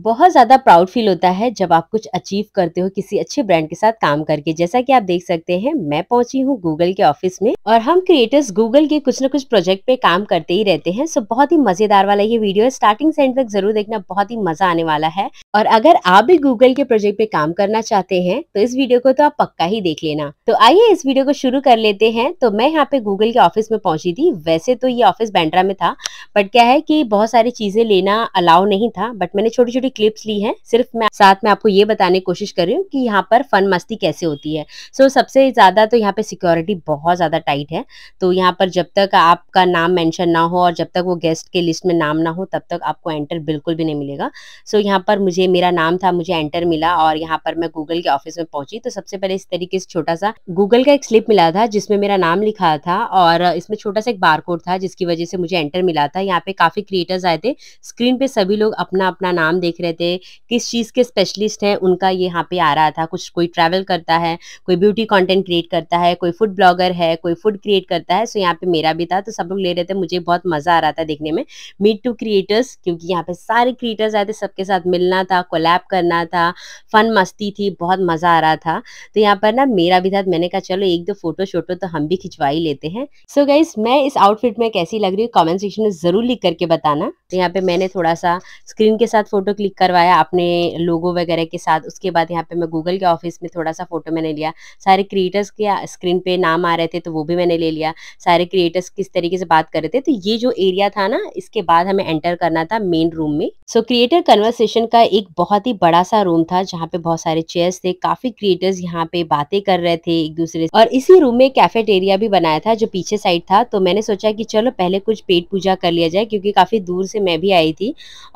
बहुत ज़्यादा proud feel होता है जब आप कुछ अचीव करते हो किसी अच्छे ब्रांड के साथ काम करके जैसा कि आप देख सकते हैं मैं पहुंची हूं गूगल के ऑफिस में और हम क्रिएटर्स गूगल के कुछ न कुछ प्रोजेक्ट पे काम करते ही रहते हैं सो बहुत ही मजेदार वाला ये वीडियो है स्टार्टिंग सेंड तक जरूर देखना बहुत ही मजा आने वाला है और अगर आप भी गूगल के प्रोजेक्ट पे काम करना चाहते हैं तो इस वीडियो को तो आप पक्का ही देख लेना तो आइए इस वीडियो को शुरू कर लेते हैं तो मैं यहाँ पे गूगल के ऑफिस में पहुंची थी वैसे तो ये ऑफिस बैंड्रा में था बट क्या है की बहुत सारी चीजें लेना अलाउ नहीं था बट मैंने छोटी छोटी भी क्लिप्स ली हैं सिर्फ मैं साथ में आपको ये बताने की कोशिश कर रही हूँ कि यहाँ पर फन मस्ती कैसे होती है सो so, सबसे ज़्यादा तो यहाँ पे सिक्योरिटी बहुत ज़्यादा टाइट है तो यहाँ पर जब तक आपका नाम मेंशन ना हो और जब तक वो गेस्ट के लिस्ट में नाम ना हो तब तक आपको एंटर बिल्कुल भी नहीं मिलेगा सो so, यहाँ पर मुझे मेरा नाम था मुझे एंटर मिला और यहाँ पर मैं गूगल के ऑफिस में पहुंची तो सबसे पहले इस तरीके से छोटा सा गूगल का एक स्लिप मिला था जिसमें मेरा नाम लिखा था और इसमें छोटा सा एक बारकोड था जिसकी वजह से मुझे एंटर मिला था यहाँ पे काफ़ी क्रिएटर्स आए थे स्क्रीन पे सभी लोग अपना अपना नाम देख देख रहे थे किस चीज़ के स्पेशलिस्ट हैं उनका ये यहाँ पे आ रहा था कुछ कोई ट्रैवल करता है कोई ब्यूटी कंटेंट क्रिएट करता है कोई फूड ब्लॉगर है कोई फूड क्रिएट करता है सो यहाँ पे मेरा भी था तो सब लोग ले रहे थे मुझे बहुत मज़ा आ रहा था देखने में मीट टू क्रिएटर्स क्योंकि यहाँ पे सारे क्रिएटर्स आए थे सबके साथ मिलना था कोलैब करना था फन मस्ती थी बहुत मज़ा आ रहा था तो यहाँ पर ना मेरा भी था तो मैंने कहा चलो एक दो फोटो शोटो तो हम भी खिंचवा ही लेते हैं सो so गाइज मैं इस आउटफिट में कैसी लग रही हूँ कॉमेंट सेक्शन में ज़रूर लिख करके बताना तो यहाँ पे मैंने थोड़ा सा स्क्रीन के साथ फोटो क्लिक करवाया अपने लोगो वगैरह के साथ उसके बाद यहाँ पे मैं गूगल के ऑफिस में थोड़ा सा फोटो मैंने लिया सारे क्रिएटर्स के स्क्रीन पे नाम आ रहे थे तो वो भी मैंने ले लिया सारे क्रिएटर्स किस तरीके से बात कर रहे थे तो ये जो एरिया था ना इसके बाद हमें एंटर करना था मेन रूम में सो क्रिएटर कन्वर्सेशन का एक बहुत ही बड़ा सा रूम था जहाँ पे बहुत सारे चेयर्स थे काफी क्रिएटर्स यहाँ पे बातें कर रहे थे एक दूसरे से और इसी रूम में कैफेटेरिया भी बनाया था जो पीछे साइड था तो मैंने सोचा कि चलो पहले कुछ पेट पूजा कर लिया जाए क्योंकि काफी दूर से मैं भी आई थी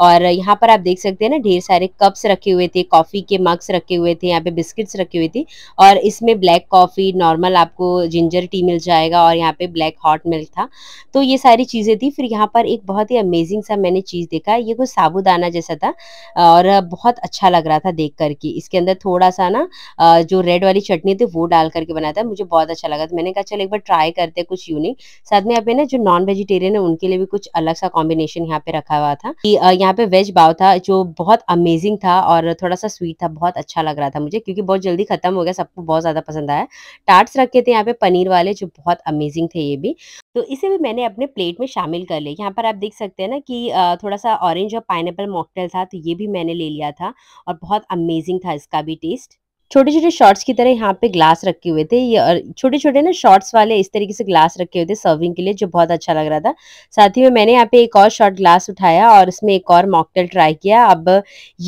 और यहाँ पर आप देख सकते सकते हैं ना ढेर सारे कप्स रखे हुए थे कॉफ़ी के मग्स रखे हुए थे यहाँ पे बिस्किट्स रखे हुए थे और इसमें ब्लैक कॉफ़ी नॉर्मल आपको जिंजर टी मिल जाएगा और यहाँ पे ब्लैक हॉट मिल्क था तो ये सारी चीज़ें थी फिर यहाँ पर एक बहुत ही अमेजिंग सा मैंने चीज़ देखा ये कुछ साबुदाना जैसा था और बहुत अच्छा लग रहा था देख करके इसके अंदर थोड़ा सा ना जो रेड वाली चटनी थी वो डाल करके बनाया था मुझे बहुत अच्छा लगा था मैंने कहा चलो एक बार ट्राई करते हैं कुछ यूनिक साथ में यहाँ पे ना जो नॉन वेजिटेरियन है उनके लिए भी कुछ अलग सा कॉम्बिनेशन यहाँ पे रखा हुआ था यहाँ पे वेज बाव था जो बहुत अमेजिंग था और थोड़ा सा स्वीट था बहुत अच्छा लग रहा था मुझे क्योंकि बहुत जल्दी खत्म हो गया सबको बहुत ज़्यादा पसंद आया टार्ट्स रखे थे यहाँ पे पनीर वाले जो बहुत अमेजिंग थे ये भी तो इसे भी मैंने अपने प्लेट में शामिल कर लिया यहाँ पर आप देख सकते हैं ना कि थोड़ा सा ऑरेंज और पाइन मॉकटेल था तो ये भी मैंने ले लिया था और बहुत अमेजिंग था इसका भी टेस्ट छोटे छोटे शॉर्ट्स की तरह यहाँ पे ग्लास रखे हुए थे ये छोटे छोटे ना शॉर्ट्स वाले इस तरीके से ग्लास रखे हुए थे सर्विंग के लिए जो बहुत अच्छा लग रहा था साथ ही में मैंने यहाँ पे एक और शॉर्ट ग्लास उठाया और इसमें एक और मॉकटेल ट्राई किया अब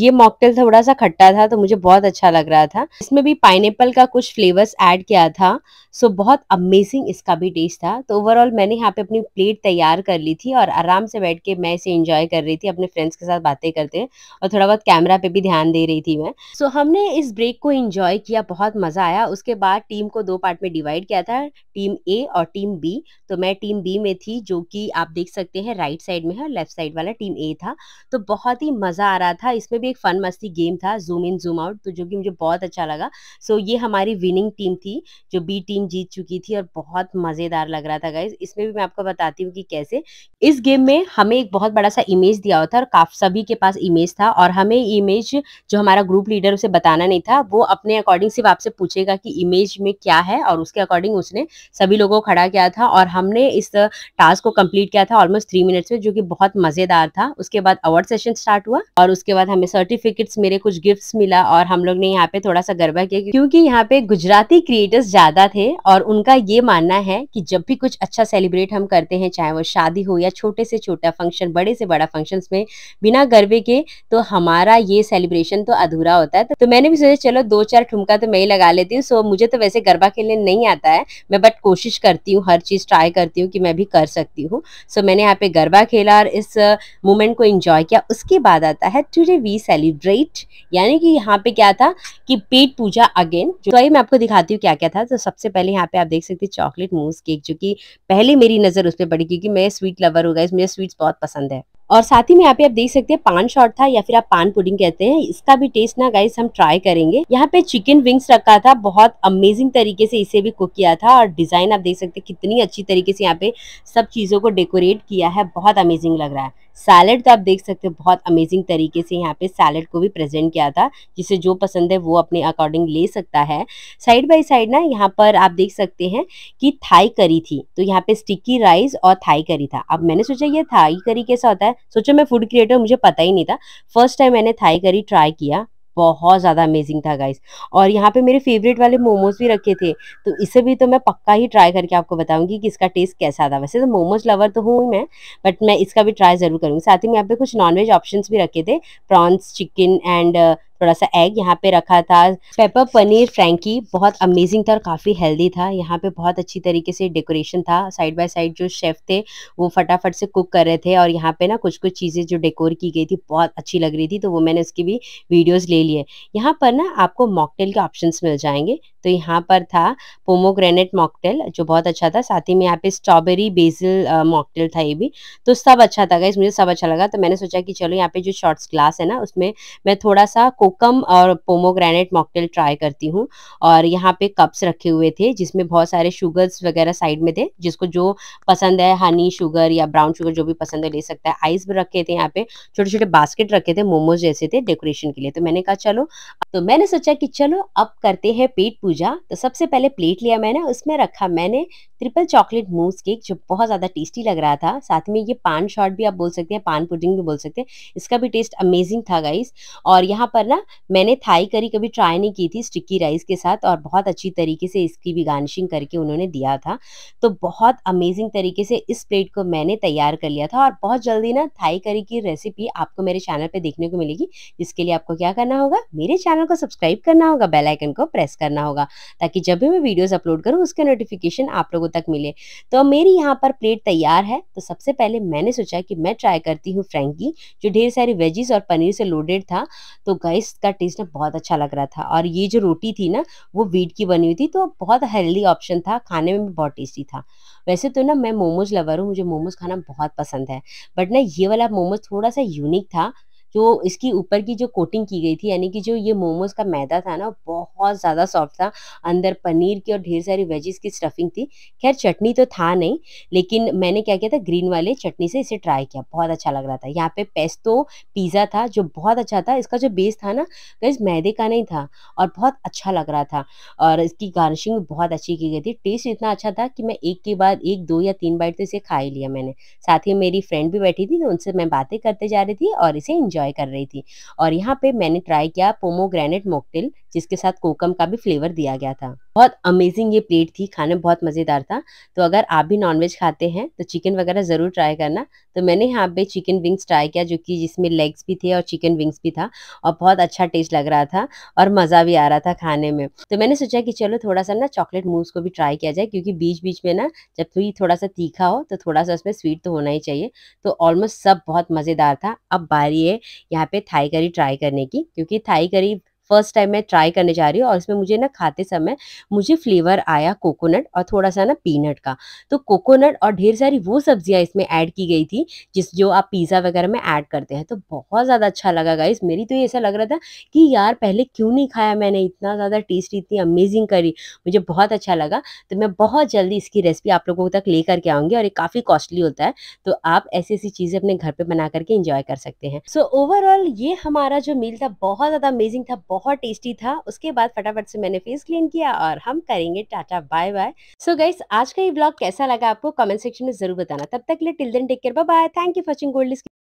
ये मॉकटेल थोड़ा सा खट्टा था तो मुझे बहुत अच्छा लग रहा था इसमें भी पाइन का कुछ फ्लेवर्स एड किया था सो बहुत अमेजिंग इसका भी टेस्ट था तो ओवरऑल मैंने यहाँ पे अपनी प्लेट तैयार कर ली थी और आराम से बैठ के मैं इसे इंजॉय कर रही थी अपने फ्रेंड्स के साथ बातें करते और थोड़ा बहुत कैमरा पे भी ध्यान दे रही थी मैं सो हमने इस ब्रेक को इंजॉय किया बहुत मज़ा आया उसके बाद टीम को दो पार्ट में डिवाइड किया था टीम ए और टीम बी तो मैं टीम बी में थी जो कि आप देख सकते हैं राइट साइड में है लेफ्ट साइड वाला टीम ए था तो बहुत ही मज़ा आ रहा था इसमें भी एक फ़न मस्ती गेम था जूम इन जूम आउट तो जो कि मुझे बहुत अच्छा लगा सो ये हमारी विनिंग टीम थी जो बी टीम जीत चुकी थी और बहुत मज़ेदार लग रहा था गाइज इसमें भी मैं आपको बताती हूँ कि कैसे इस गेम में हमें एक बहुत बड़ा सा इमेज दिया हुआ था और काफ सभी के पास इमेज था और हमें इमेज जो हमारा ग्रुप लीडर उसे बताना नहीं था वो अपने अकॉर्डिंग सिर्फ आपसे पूछेगा कि इमेज में क्या है और उसके अकॉर्डिंग उसने सभी लोगों को खड़ा किया था और हमने इस टास्क को कंप्लीट किया था ऑलमोस्ट थ्री मिनट्स में जो कि बहुत मजेदार था उसके बाद अवार्ड सेशन स्टार्ट हुआ और उसके बाद हमें सर्टिफिकेट्स मेरे कुछ गिफ्ट्स मिला और हम लोग ने यहाँ पे थोड़ा सा गरबा किया क्योंकि यहाँ पे गुजराती क्रिएटर्स ज्यादा थे और उनका ये मानना है कि जब भी कुछ अच्छा सेलिब्रेट हम करते हैं चाहे वो शादी हो या छोटे से छोटा फंक्शन बड़े से बड़ा फंक्शन में बिना गरबे के तो हमारा ये सेलिब्रेशन तो अधूरा होता है तो मैंने भी सोचा चलो दो चार ठुमका तो मैं ही लगा लेती हूँ सो मुझे तो वैसे गरबा खेलने नहीं आता है मैं बट कोशिश करती हूँ हर चीज़ ट्राई करती हूँ कि मैं भी कर सकती हूँ सो मैंने यहाँ पे गरबा खेला और इस मोमेंट को इन्जॉय किया उसके बाद आता है टूडे वी सेलिब्रेट यानी कि यहाँ पे क्या था कि पेट पूजा अगेन जो आई तो मैं आपको दिखाती हूँ क्या क्या था तो सबसे पहले यहाँ पे आप देख सकते चॉकलेट मूस केक जो कि पहले मेरी नज़र उस पर पड़ी क्योंकि मैं स्वीट लवर हो गया मुझे स्वीट्स बहुत पसंद है और साथ ही में यहाँ पे आप देख सकते हैं पान शॉट था या फिर आप पान पुडिंग कहते हैं इसका भी टेस्ट ना गाइस हम ट्राई करेंगे यहाँ पे चिकन विंग्स रखा था बहुत अमेजिंग तरीके से इसे भी कुक किया था और डिजाइन आप देख सकते हैं कितनी अच्छी तरीके से यहाँ पे सब चीजों को डेकोरेट किया है बहुत अमेजिंग लग रहा है सैलड तो आप देख सकते हो बहुत अमेजिंग तरीके से यहाँ पे सैलड को भी प्रेजेंट किया था जिसे जो पसंद है वो अपने अकॉर्डिंग ले सकता है साइड बाई साइड ना यहाँ पर आप देख सकते हैं कि थाई करी थी तो यहाँ पे स्टिकी राइस और थाई करी था अब मैंने सोचा ये थाई करी कैसा होता है सोचो मैं फूड क्रिएटर मुझे पता ही नहीं था फर्स्ट टाइम मैंने थाई करी ट्राई किया बहुत ज़्यादा अमेजिंग था गाइस और यहाँ पे मेरे फेवरेट वाले मोमोज भी रखे थे तो इसे भी तो मैं पक्का ही ट्राई करके आपको बताऊंगी कि इसका टेस्ट कैसा था वैसे तो मोमोज लवर तो हूँ मैं बट मैं इसका भी ट्राई ज़रूर करूँगी साथ ही मैं यहाँ पे कुछ नॉनवेज ऑप्शन भी रखे थे प्रॉन्स चिकन एंड थोड़ा सा एग यहाँ पे रखा था पेपर पनीर फ्रेंकी बहुत अमेजिंग था और काफ़ी हेल्दी था यहाँ पे बहुत अच्छी तरीके से डेकोरेशन था साइड बाय साइड जो शेफ़ थे वो फटाफट से कुक कर रहे थे और यहाँ पे ना कुछ कुछ चीज़ें जो डेकोर की गई थी बहुत अच्छी लग रही थी तो वो मैंने उसकी भी वीडियोज़ ले लिए यहाँ पर ना आपको मॉकटेल के ऑप्शन मिल जाएंगे तो यहाँ पर था पोमोग्रेनेट मॉकटेल जो बहुत अच्छा था साथ ही में यहाँ पे स्ट्रॉबेरी बेजिल मॉकटेल था ये भी तो सब अच्छा था गाइज मुझे सब अच्छा लगा तो मैंने सोचा कि चलो यहाँ पे जो शॉर्ट्स ग्लास है ना उसमें मैं थोड़ा सा कोकम और पोमोग्रेनेट मॉकटेल ट्राई करती हूँ और यहाँ पे कप्स रखे हुए थे जिसमें बहुत सारे शुगर्स वगैरह साइड में थे जिसको जो पसंद है हनी शुगर या ब्राउन शुगर जो भी पसंद है ले सकता है आइस भी रखे थे यहाँ पे छोटे छोटे बास्केट रखे थे मोमोज जैसे थे डेकोरेशन के लिए तो मैंने कहा चलो तो मैंने सोचा कि चलो अब करते हैं पेट पूजा तो सबसे पहले प्लेट लिया मैंने उसमें रखा मैंने ट्रिपल चॉकलेट मूस केक जो बहुत ज़्यादा टेस्टी लग रहा था साथ में ये पान शॉट भी आप बोल सकते हैं पान पुडिंग भी बोल सकते हैं इसका भी टेस्ट अमेजिंग था गाइस और यहाँ पर ना मैंने थाई करी कभी ट्राई नहीं की थी स्टिकी राइस के साथ और बहुत अच्छी तरीके से इसकी भी गार्निशिंग करके उन्होंने दिया था तो बहुत अमेजिंग तरीके से इस प्लेट को मैंने तैयार कर लिया था और बहुत जल्दी ना थाई करी की रेसिपी आपको मेरे चैनल पर देखने को मिलेगी जिसके लिए आपको क्या करना होगा मेरे चैनल को सब्सक्राइब करना होगा बेलाइकन को प्रेस करना होगा ताकि जब भी मैं वीडियोज़ अपलोड करूँ उसका नोटिफिकेशन आप लोगों लोगों तक मिले तो मेरी यहाँ पर प्लेट तैयार है तो सबसे पहले मैंने सोचा कि मैं ट्राई करती हूँ फ्रेंकी जो ढेर सारी वेजीज और पनीर से लोडेड था तो गैस का टेस्ट ना बहुत अच्छा लग रहा था और ये जो रोटी थी ना वो वीट की बनी हुई थी तो बहुत हेल्दी ऑप्शन था खाने में भी बहुत टेस्टी था वैसे तो ना मैं मोमोज लवर हूँ मुझे मोमोज खाना बहुत पसंद है बट ना ये वाला मोमोज थोड़ा सा यूनिक था जो इसकी ऊपर की जो कोटिंग की गई थी यानी कि जो ये मोमोज़ का मैदा था ना बहुत ज़्यादा सॉफ्ट था अंदर पनीर की और ढेर सारी वेजेस की स्टफिंग थी खैर चटनी तो था नहीं लेकिन मैंने क्या किया था ग्रीन वाले चटनी से इसे ट्राई किया बहुत अच्छा लग रहा था यहाँ पे पेस्तो पिज़्ज़ा था जो बहुत अच्छा था इसका जो बेस था ना गैस मैदे का नहीं था और बहुत अच्छा लग रहा था और इसकी गार्निशिंग भी बहुत अच्छी की गई थी टेस्ट इतना अच्छा था कि मैं एक के बाद एक दो या तीन बाइट तो इसे खा ही लिया मैंने साथ ही मेरी फ्रेंड भी बैठी थी तो उनसे मैं बातें करते जा रही थी और इसे इंजॉय इंजॉय कर रही थी और यहाँ पे मैंने ट्राई किया पोमोग्रेनेट मोकटिल जिसके साथ कोकम का भी फ्लेवर दिया गया था बहुत अमेजिंग ये प्लेट थी में बहुत मज़ेदार था तो अगर आप भी नॉनवेज खाते हैं तो चिकन वगैरह ज़रूर ट्राई करना तो मैंने यहाँ पे चिकन विंग्स ट्राई किया जो कि जिसमें लेग्स भी थे और चिकन विंग्स भी था और बहुत अच्छा टेस्ट लग रहा था और मज़ा भी आ रहा था खाने में तो मैंने सोचा कि चलो थोड़ा सा ना चॉकलेट मूव को भी ट्राई किया जाए क्योंकि बीच बीच में ना जब थोड़ी तो थोड़ा सा तीखा हो तो थोड़ा सा उसमें स्वीट तो होना ही चाहिए तो ऑलमोस्ट सब बहुत मज़ेदार था अब बारी है यहाँ पे थाई करी ट्राई करने की क्योंकि थाई करी फर्स्ट टाइम मैं ट्राई करने जा रही हूँ और इसमें मुझे ना खाते समय मुझे फ्लेवर आया कोकोनट और थोड़ा सा ना पीनट का तो कोकोनट और ढेर सारी वो सब्जियाँ इसमें ऐड की गई थी जिस जो आप पिज़्ज़ा वगैरह में ऐड करते हैं तो बहुत ज़्यादा अच्छा लगा गाइस मेरी तो ऐसा लग रहा था कि यार पहले क्यों नहीं खाया मैंने इतना ज़्यादा टेस्ट इतनी अमेजिंग करी मुझे बहुत अच्छा लगा तो मैं बहुत जल्दी इसकी रेसिपी आप लोगों तक ले करके आऊँगी और ये काफ़ी कॉस्टली होता है तो आप ऐसी ऐसी चीज़ें अपने घर पर बना करके इंजॉय कर सकते हैं सो ओवरऑल ये हमारा जो मील था बहुत ज़्यादा अमेजिंग था बहुत बहुत टेस्टी था उसके बाद फटाफट से मैंने फेस क्लीन किया और हम करेंगे tata bye bye so guys आज का ये ब्लॉग कैसा लगा आपको कमेंट सेक्शन में जरूर बताना तब तक ले till then take care bye thank you for watching gold